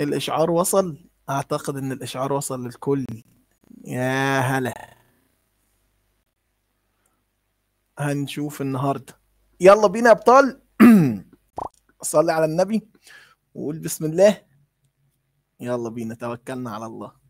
الاشعار وصل اعتقد ان الاشعار وصل للكل يا هلا هنشوف النهارده يلا بينا يا ابطال صلي على النبي وقول بسم الله يلا بينا توكلنا على الله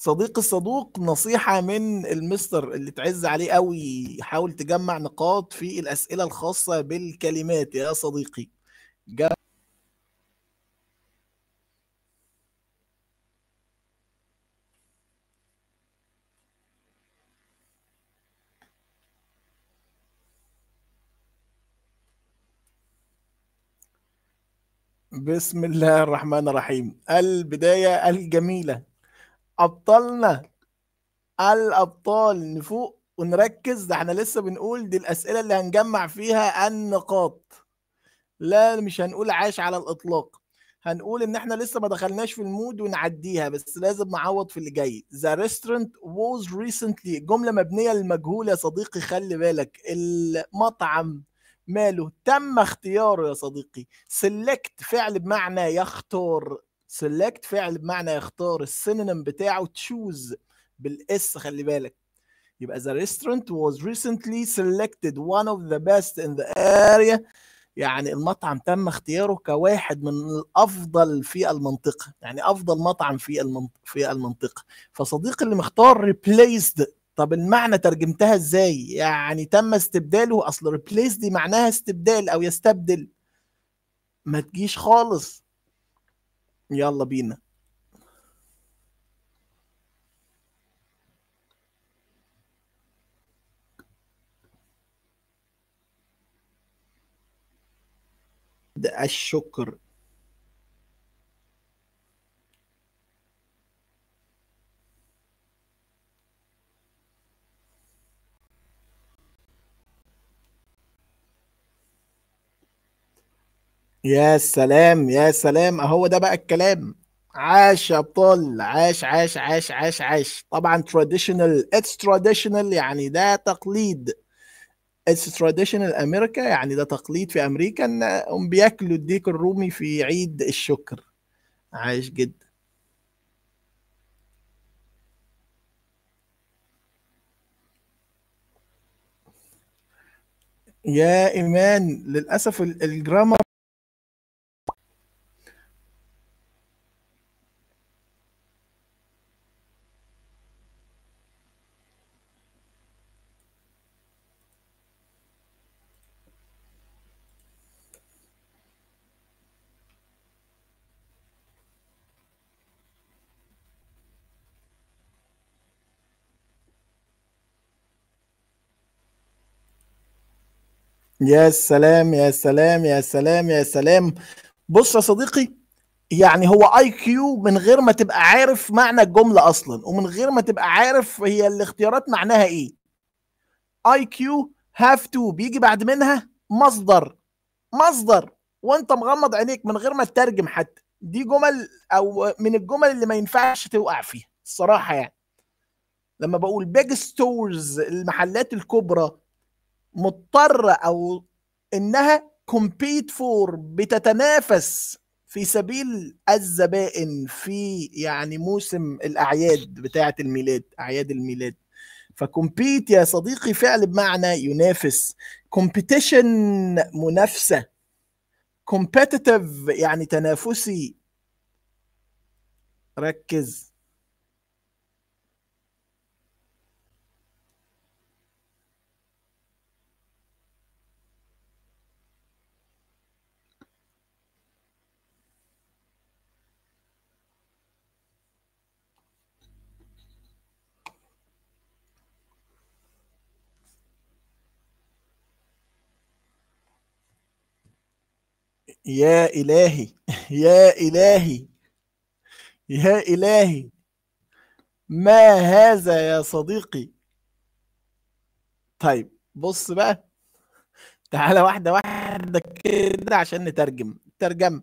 صديق الصدوق نصيحة من المستر اللي تعز عليه قوي حاول تجمع نقاط في الأسئلة الخاصة بالكلمات يا صديقي جمع بسم الله الرحمن الرحيم البداية الجميلة ابطالنا الابطال نفوق ونركز ده احنا لسه بنقول دي الاسئله اللي هنجمع فيها النقاط لا مش هنقول عاش على الاطلاق هنقول ان احنا لسه ما دخلناش في المود ونعديها بس لازم نعوض في اللي جاي ذا ريستورنت was recently جمله مبنيه للمجهول يا صديقي خلي بالك المطعم ماله تم اختياره يا صديقي سيلكت فعل بمعنى يختار سيلكت فعل بمعنى يختار السينونيم بتاعه تشوز بالاس خلي بالك يبقى the restaurant was recently selected one of the best in the area يعني المطعم تم اختياره كواحد من الافضل في المنطقه يعني افضل مطعم في في المنطقه فصديقي اللي مختار replaced طب المعنى ترجمتها ازاي يعني تم استبداله اصل ريبليس دي معناها استبدال او يستبدل ما تجيش خالص يلا بينا الشكر يا سلام يا سلام اهو ده بقى الكلام عاش يا بطل عاش عاش عاش عاش عاش طبعا traditional it's traditional يعني ده تقليد it's traditional امريكا يعني ده تقليد في امريكا انهم بياكلوا الديك الرومي في عيد الشكر عايش جدا يا ايمان للاسف الجرامر يا سلام يا سلام يا سلام يا سلام بص يا صديقي يعني هو اي كيو من غير ما تبقى عارف معنى الجمله اصلا ومن غير ما تبقى عارف هي الاختيارات معناها ايه اي كيو هاف تو بيجي بعد منها مصدر مصدر وانت مغمض عينيك من غير ما تترجم حتى دي جمل او من الجمل اللي ما ينفعش توقع فيها الصراحه يعني لما بقول بيج ستورز المحلات الكبرى مضطرة أو إنها كومبيت فور بتتنافس في سبيل الزبائن في يعني موسم الأعياد بتاعة الميلاد أعياد الميلاد فكومبيت يا صديقي فعل بمعنى ينافس كومبيتيشن منافسة كومبيتيتيف يعني تنافسي ركز يا إلهي يا إلهي يا إلهي ما هذا يا صديقي طيب بص بقى تعالى واحدة واحدة كده عشان نترجم ترجم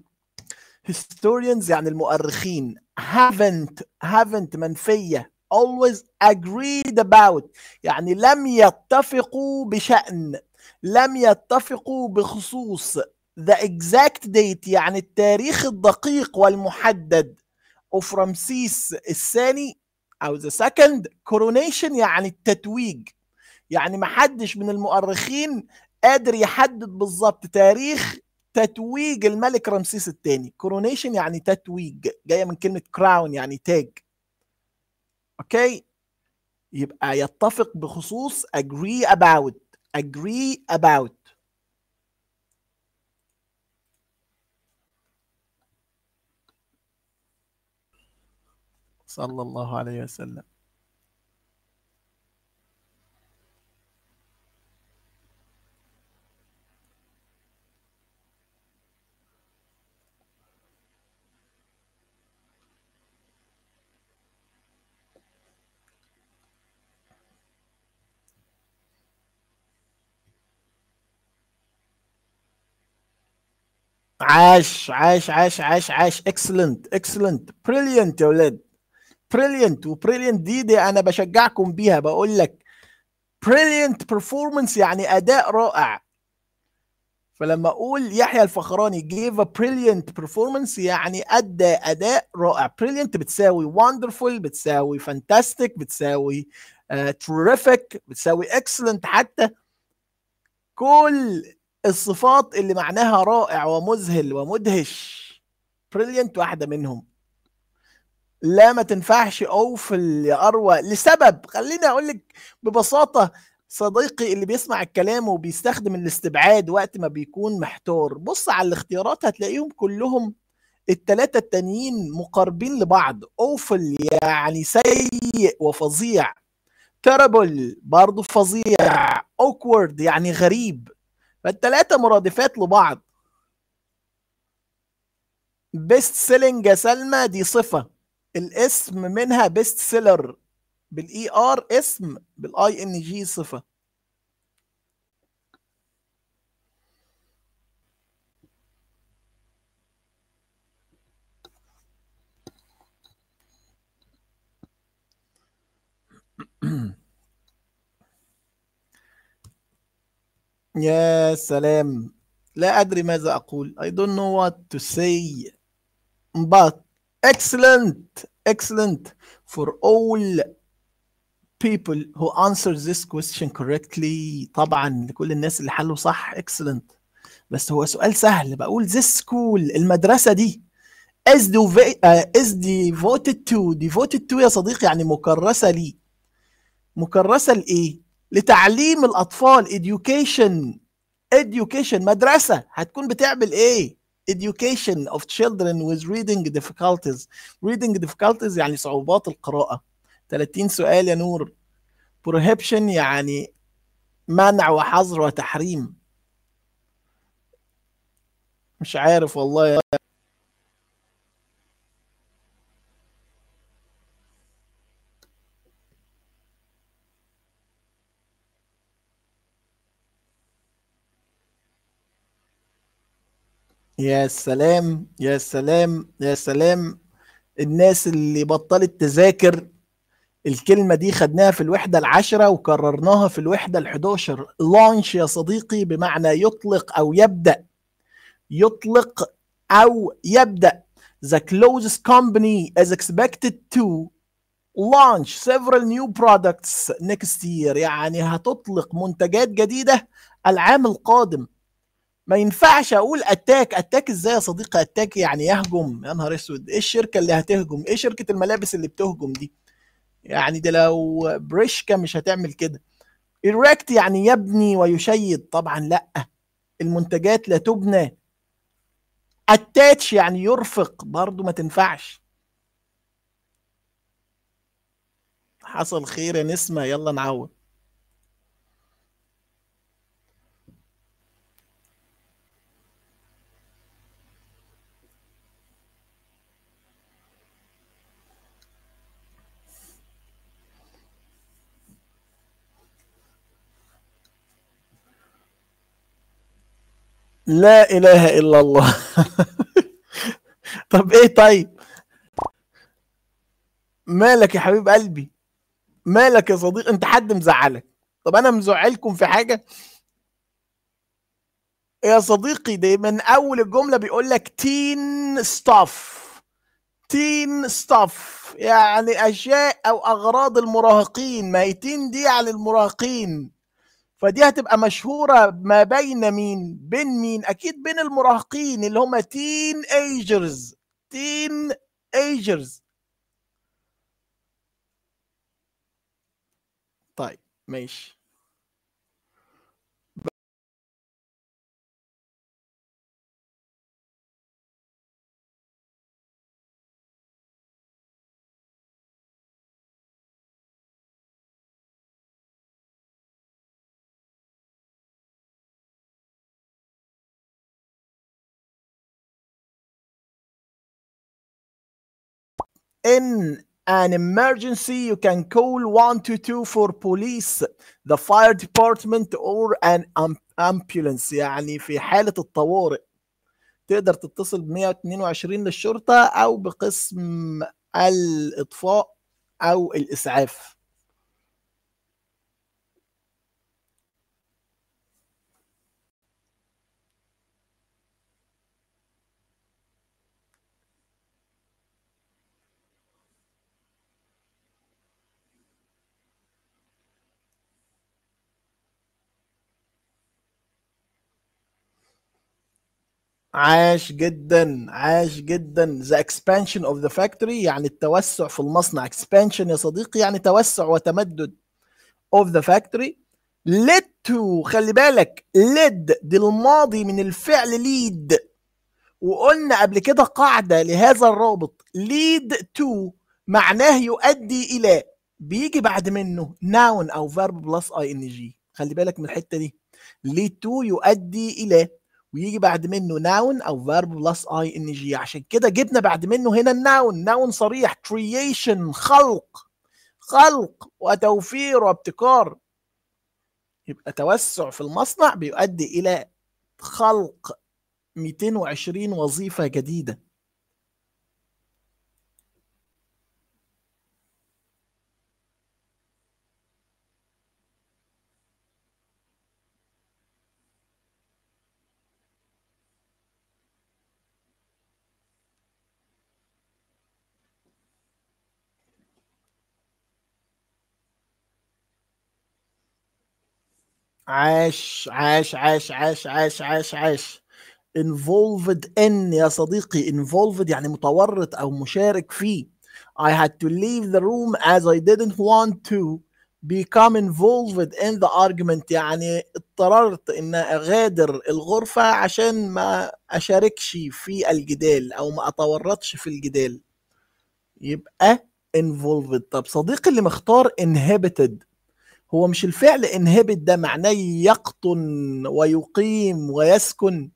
historians يعني المؤرخين haven't haven't منفية always agreed about يعني لم يتفقوا بشأن لم يتفقوا بخصوص the exact date يعني التاريخ الدقيق والمحدد of رمسيس الثاني أو the second coronation يعني التتويج يعني ما حدش من المؤرخين قادر يحدد بالظبط تاريخ تتويج الملك رمسيس الثاني كورونيشن يعني تتويج جايه من كلمه كراون يعني تاج اوكي يبقى يتفق بخصوص agree about agree about صلى الله عليه وسلم عاش عاش عاش عاش عاش اكسلنت اكسلنت بريليانت يا ولد بريليانت وبريليانت دي, دي انا بشجعكم بيها بقول لك بريليانت بيرفورمانس يعني اداء رائع فلما اقول يحيى الفخراني جيف ا بريليانت بيرفورمانس يعني ادى اداء رائع بريليانت بتساوي وندرفول بتساوي فانتاستيك بتساوي تريفيك آه، بتساوي اكسلنت حتى كل الصفات اللي معناها رائع ومذهل ومدهش بريليانت واحده منهم لا ما تنفعش اوفل يا اروى لسبب خليني اقول لك ببساطه صديقي اللي بيسمع الكلام وبيستخدم الاستبعاد وقت ما بيكون محتار بص على الاختيارات هتلاقيهم كلهم التلاتة التانيين مقاربين لبعض اوفل يعني سيء وفظيع تيربل برضه فظيع اوكورد يعني غريب فالتلاتة مرادفات لبعض بيست سيلينج يا سلمى دي صفه الاسم منها بيست سيلر بالاي ار اسم بالاي ان جي صفه يا سلام لا أدري ماذا أقول اي دونت نو وات تو سي but excellent excellent for all people who answer this question correctly طبعا لكل الناس اللي حلوا صح excellent بس هو سؤال سهل بقول this school المدرسة دي is, devoted to devoted to يا صديقي يعني مكرسة لي مكرسة لإيه؟ لتعليم الأطفال education education مدرسة هتكون بتعمل إيه؟ education of children with reading difficulties reading difficulties يعني صعوبات القراءة 30 سؤال يا نور prohibition يعني منع وحظر وتحريم مش عارف والله يا سلام يا سلام يا سلام الناس اللي بطلت تذاكر الكلمة دي خدناها في الوحدة العشرة وكررناها في الوحدة الحداشر لانش يا صديقي بمعنى يطلق أو يبدأ يطلق أو يبدأ The closest company is expected to launch several new products next year يعني هتطلق منتجات جديدة العام القادم ما ينفعش اقول اتاك اتاك ازاي يا صديقي اتاك يعني يهجم يا نهار اسود ايه الشركه اللي هتهجم ايه شركه الملابس اللي بتهجم دي يعني ده لو بريشكا مش هتعمل كده إيركت يعني يبني ويشيد طبعا لا المنتجات لا تبنى التاتش يعني يرفق برضو ما تنفعش حصل خير يا نسمة يلا نعوض لا اله الا الله طب ايه طيب مالك يا حبيب قلبي مالك يا صديق انت حد مزعلك طب انا مزعلكم في حاجه يا صديقي ده من اول الجمله بيقول لك تين ستاف تين ستاف يعني اشياء او اغراض المراهقين ما هي تين دي على المراهقين فدي هتبقى مشهوره ما بين مين بين مين اكيد بين المراهقين اللي هم تين ايجرز تين ايجرز طيب ماشي in an emergency, you can call 122 for police, the fire department or an ambulance يعني في حالة الطوارئ تقدر تتصل ب 122 للشرطة أو بقسم الإطفاء أو الإسعاف عاش جدا عاش جدا the expansion of the factory يعني التوسع في المصنع expansion يا صديقي يعني توسع وتمدد of the factory ليد to خلي بالك ليد دي الماضي من الفعل ليد وقلنا قبل كده قاعدة لهذا الرابط lead to معناه يؤدي إلى بيجي بعد منه noun أو verb ان جي خلي بالك من الحتة دي lead to يؤدي إلى ويجي بعد منه ناون او فيرب بلس اي ان جي عشان كده جبنا بعد منه هنا الناون ناون صريح كرييشن خلق خلق وتوفير وابتكار يبقى توسع في المصنع بيؤدي الى خلق 220 وظيفه جديده عاش عاش عاش عاش عاش عاش عاش involved in يا صديقي involved يعني متورط أو مشارك فيه I had to leave the room as I didn't want to become involved in the argument يعني اضطررت ان اغادر الغرفة عشان ما اشاركش في الجدال او ما اتورطش في الجدال يبقى involved طب صديقي اللي مختار inhibited هو مش الفعل انهبت ده معناه يقطن ويقيم ويسكن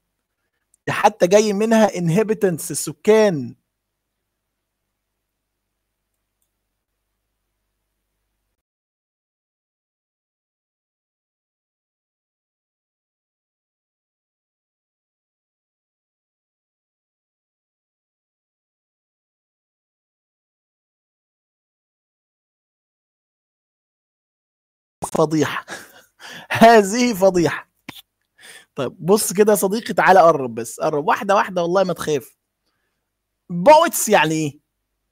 ده حتى جاي منها انهبتنس السكان فضيحه هذه فضيحه طيب بص كده يا صديقي تعالى قرب بس قرب واحده واحده والله ما تخاف بوتس يعني ايه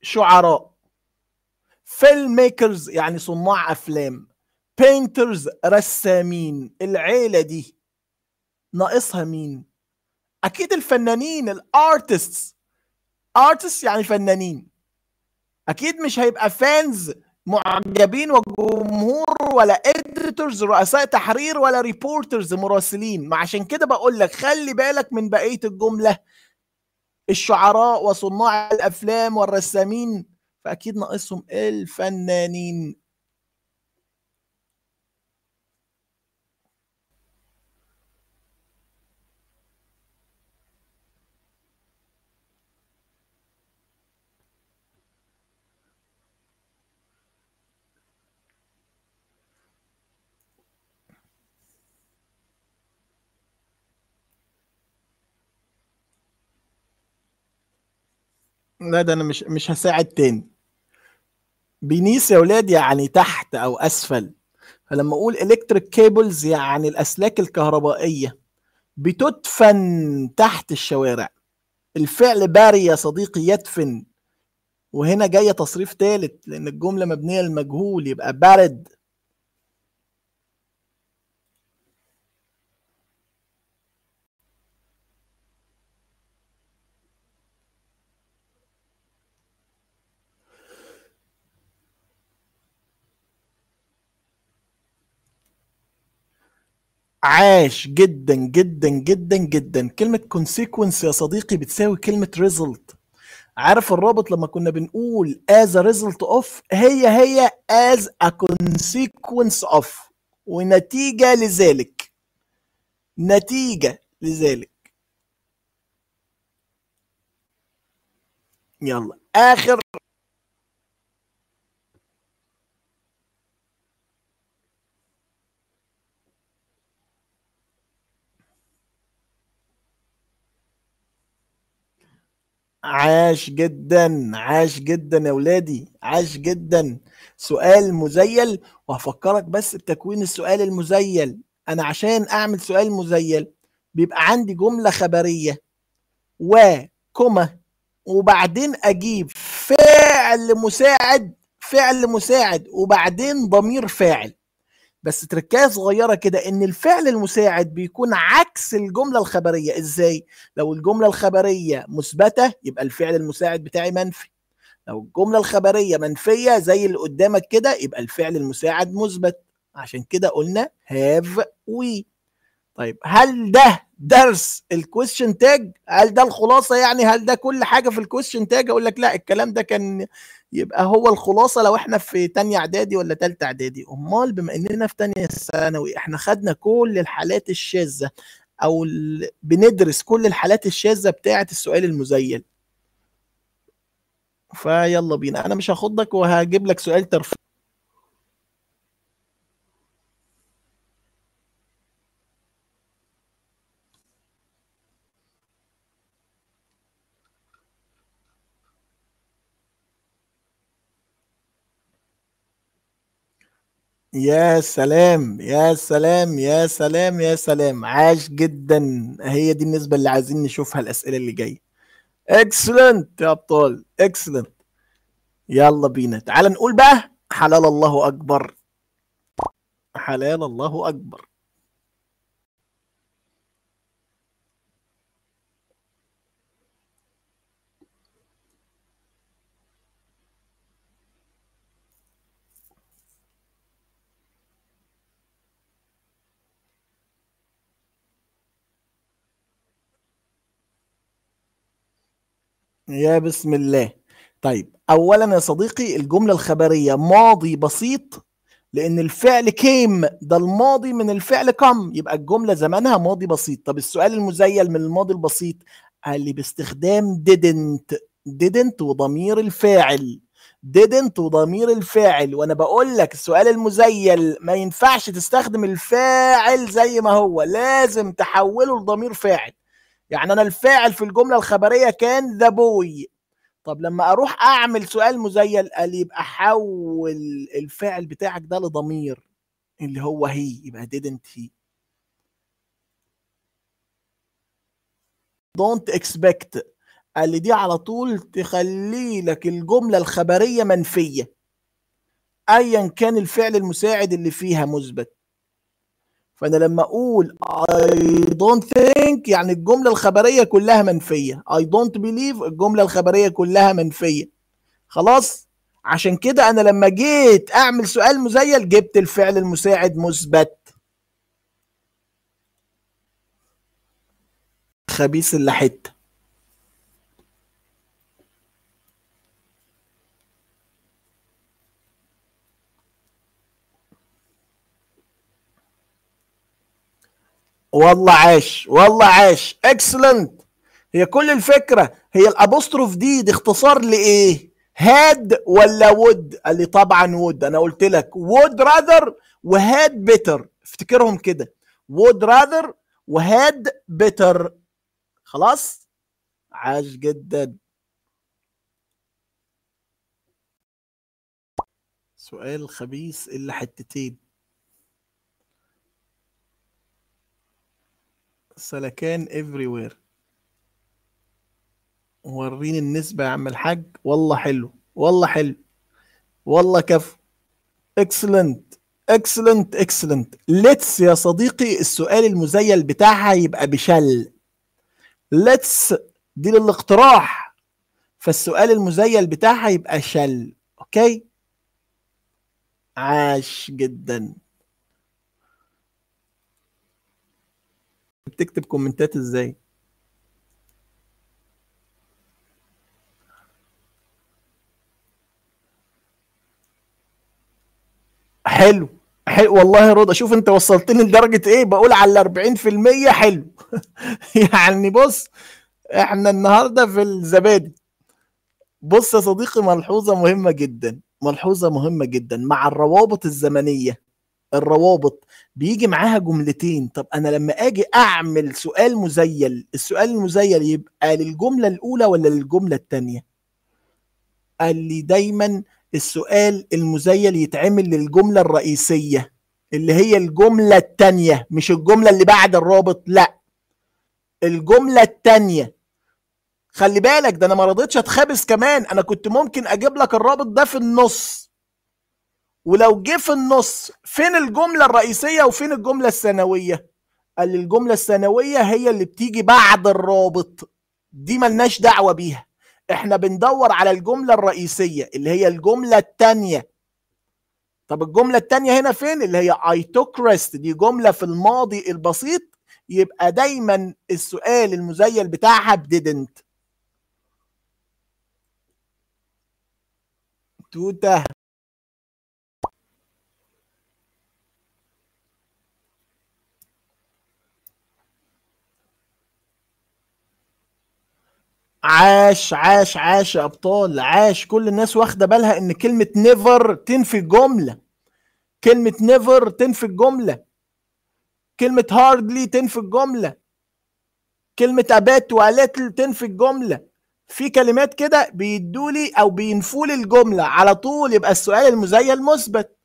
شعراء فيلم ميكرز يعني صناع افلام بينترز رسامين العيله دي ناقصها مين اكيد الفنانين الارتستس ارتست يعني فنانين اكيد مش هيبقى فانز معجبين وجمهور ولا اديتورز رؤساء تحرير ولا ريبورترز مراسلين ما عشان كده بقول لك خلي بالك من بقيه الجمله الشعراء وصناع الافلام والرسامين فاكيد ناقصهم الفنانين لا ده انا مش مش هساعد تاني بينيس يا ولاد يعني تحت او اسفل فلما اقول الكتريك كيبلز يعني الاسلاك الكهربائيه بتدفن تحت الشوارع الفعل باري يا صديقي يدفن وهنا جايه تصريف ثالث لان الجمله مبنيه للمجهول يبقى بارد عاش جدا جدا جدا جدا كلمة consequence يا صديقي بتساوي كلمة result عارف الرابط لما كنا بنقول as a result of هي هي as a consequence of ونتيجة لذلك نتيجة لذلك يلا آخر عاش جدا عاش جدا يا ولادي عاش جدا سؤال مزيل وهفكرك بس بتكوين السؤال المزيل انا عشان اعمل سؤال مزيل بيبقى عندي جمله خبريه وكما وبعدين اجيب فعل مساعد فعل مساعد وبعدين ضمير فاعل بس تركايه صغيره كده ان الفعل المساعد بيكون عكس الجمله الخبريه ازاي لو الجمله الخبريه مثبته يبقى الفعل المساعد بتاعي منفي لو الجمله الخبريه منفيه زي اللي قدامك كده يبقى الفعل المساعد مثبت عشان كده قلنا هاف وي طيب هل ده درس الكويشن تاج هل ده الخلاصه يعني هل ده كل حاجه في الكويشن تاج اقول لك لا الكلام ده كان يبقى هو الخلاصه لو احنا في تانية اعدادي ولا تالتة اعدادي امال بما اننا في تانية ثانوي احنا خدنا كل الحالات الشاذه او بندرس كل الحالات الشاذه بتاعه السؤال المزيل فيلا بينا انا مش هاخدك وهجيب لك سؤال ترفيه يا سلام يا سلام يا سلام يا سلام عاش جدا هي دي النسبة اللي عايزين نشوفها الأسئلة اللي جاية اكسلنت يا أبطال اكسلنت يلا بينا تعال نقول بقى حلال الله أكبر حلال الله أكبر يا بسم الله طيب اولا يا صديقي الجمله الخبريه ماضي بسيط لان الفعل كيم ده الماضي من الفعل كم يبقى الجمله زمانها ماضي بسيط طب السؤال المزيل من الماضي البسيط قال لي باستخدام didn't didn't وضمير الفاعل didn't وضمير الفاعل وانا بقول لك السؤال المزيل ما ينفعش تستخدم الفاعل زي ما هو لازم تحوله لضمير فاعل يعني انا الفاعل في الجمله الخبريه كان ذا بوي طب لما اروح اعمل سؤال مزيل قال يبقى حول الفاعل بتاعك ده لضمير اللي هو هي يبقى didn't he don't expect قال دي على طول تخلي لك الجملة الخبرية منفية أيا كان الفعل المساعد اللي فيها مثبت فانا لما اقول اي دونت ثينك يعني الجمله الخبريه كلها منفيه اي دونت بيليف الجمله الخبريه كلها منفيه خلاص عشان كده انا لما جيت اعمل سؤال مزيل جبت الفعل المساعد مثبت خبيث اللي حته والله عاش والله عاش اكسلنت هي كل الفكره هي الابوستروف دي دي اختصار لايه هاد ولا وود قال لي طبعا وود انا قلت لك وود راذر وهاد بيتر افتكرهم كده وود راذر وهاد بيتر خلاص عاش جدا سؤال خبيث الا حتتين سلكان افري وير وريني النسبة يا عم الحاج والله حلو والله حلو والله كفو اكسلنت اكسلنت اكسلنت ليتس يا صديقي السؤال المزيل بتاعها يبقى بشل ليتس دي للاقتراح فالسؤال المزيل بتاعها يبقى شل اوكي عاش جدا بتكتب كومنتات ازاي حلو حلو والله رضا شوف انت وصلتني لدرجه ايه بقول على ال 40% حلو يعني بص احنا النهارده في الزبادي بص يا صديقي ملحوظه مهمه جدا ملحوظه مهمه جدا مع الروابط الزمنيه الروابط بيجي معاها جملتين طب انا لما اجي اعمل سؤال مزيل السؤال المزيل يبقى للجمله الاولى ولا للجمله الثانيه قال لي دايما السؤال المزيل يتعمل للجمله الرئيسيه اللي هي الجمله الثانيه مش الجمله اللي بعد الرابط لا الجمله الثانيه خلي بالك ده انا ما رضيتش اتخابس كمان انا كنت ممكن اجيب لك الرابط ده في النص ولو جه في النص فين الجمله الرئيسيه وفين الجمله الثانويه قال الجمله الثانويه هي اللي بتيجي بعد الرابط دي ملناش دعوه بيها احنا بندور على الجمله الرئيسيه اللي هي الجمله الثانيه طب الجمله الثانيه هنا فين اللي هي اي توك ريست دي جمله في الماضي البسيط يبقى دايما السؤال المزيل بتاعها بديدنت توته عاش عاش عاش يا ابطال عاش كل الناس واخده بالها ان كلمه نيفر تنفي الجمله كلمه نيفر تنفي الجمله كلمه هاردلي تنفي الجمله كلمه ابات واليتل تنفي الجمله في كلمات كده بيدولي او بينفول الجمله على طول يبقى السؤال المزيل مثبت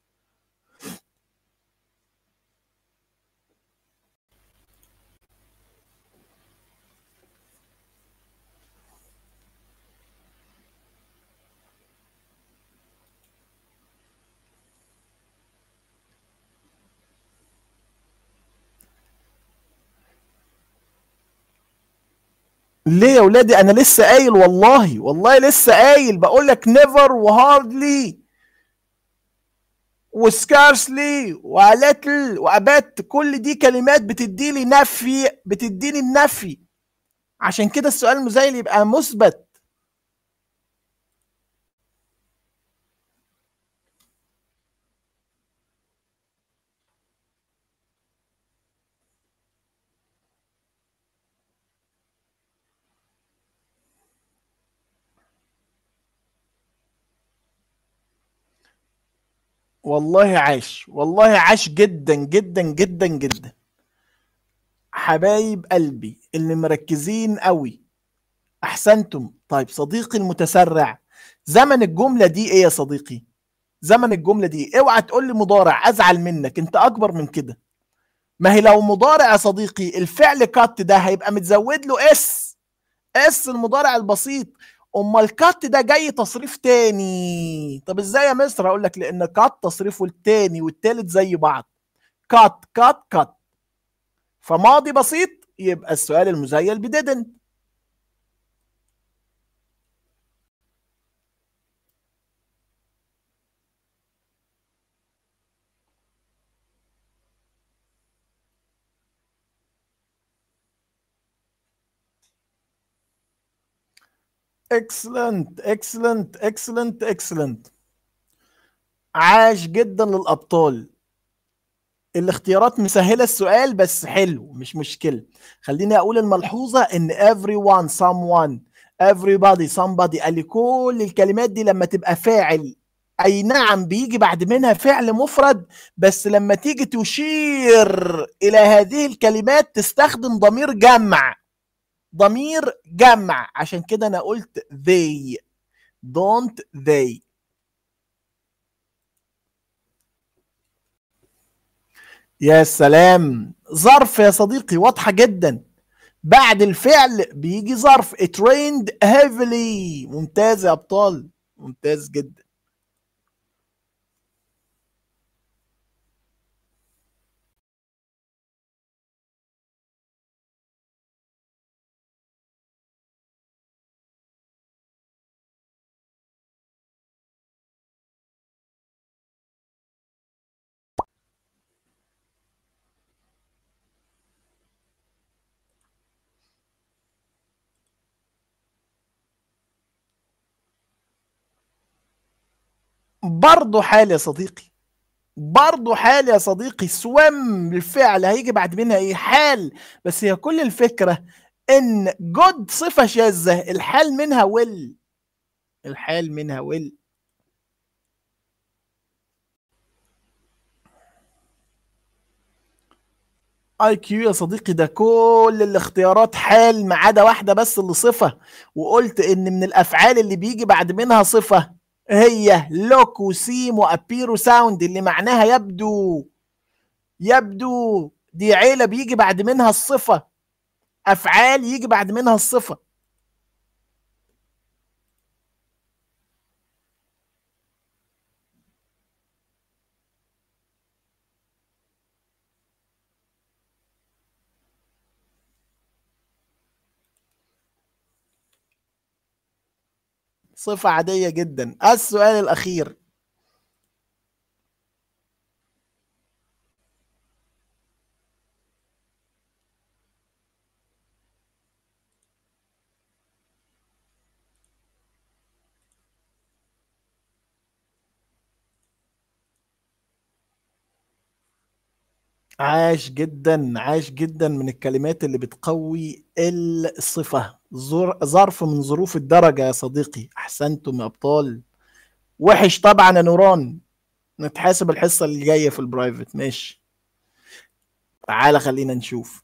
ليه يا ولادي انا لسه قايل والله والله لسه قايل بقول لك نيفر وهاردلي وسكارسلي وعلاتل وابات كل دي كلمات بتديلي نفي بتديني النفي عشان كده السؤال المزايل يبقى مثبت والله عاش والله عاش جدا جدا جدا جدا حبايب قلبي اللي مركزين قوي احسنتم طيب صديقي المتسرع زمن الجمله دي ايه يا صديقي زمن الجمله دي إيه؟ اوعى تقول لي مضارع ازعل منك انت اكبر من كده ما هي لو مضارع يا صديقي الفعل كات ده هيبقى متزود له اس اس المضارع البسيط امال كات ده جاي تصريف تاني طب ازاي يا مستر أقول لك لان كات تصريفه التاني والتالت زي بعض كات كات كات فماضي بسيط يبقى السؤال المزيل بديدنت اكسلنت اكسلنت اكسلنت اكسلنت عاش جدا للابطال الاختيارات مسهله السؤال بس حلو مش مشكله خليني اقول الملحوظه ان everyone someone everybody somebody قال لي كل الكلمات دي لما تبقى فاعل اي نعم بيجي بعد منها فعل مفرد بس لما تيجي تشير الى هذه الكلمات تستخدم ضمير جمع ضمير جمع عشان كده انا قلت they don't they يا سلام ظرف يا صديقي واضحه جدا بعد الفعل بيجي ظرف trained heavily ممتاز يا ابطال ممتاز جدا برضه حال يا صديقي برضه حال يا صديقي سوام بالفعل هيجي بعد منها ايه حال بس هي كل الفكره ان جود صفه شاذه الحال منها ويل الحال منها ويل اي كيو يا صديقي ده كل الاختيارات حال ما عدا واحده بس اللي صفه وقلت ان من الافعال اللي بيجي بعد منها صفه هي لوكو سيمو ابيرو ساوند اللي معناها يبدو يبدو دي عيلة بيجي بعد منها الصفة أفعال يجي بعد منها الصفة صفة عادية جدا السؤال الأخير عاش جدا عاش جدا من الكلمات اللي بتقوي الصفة ظرف من ظروف الدرجة يا صديقي أحسنتم يا أبطال وحش طبعا يا نوران نتحاسب الحصة اللي جاية في البرايفت ماشي تعالى خلينا نشوف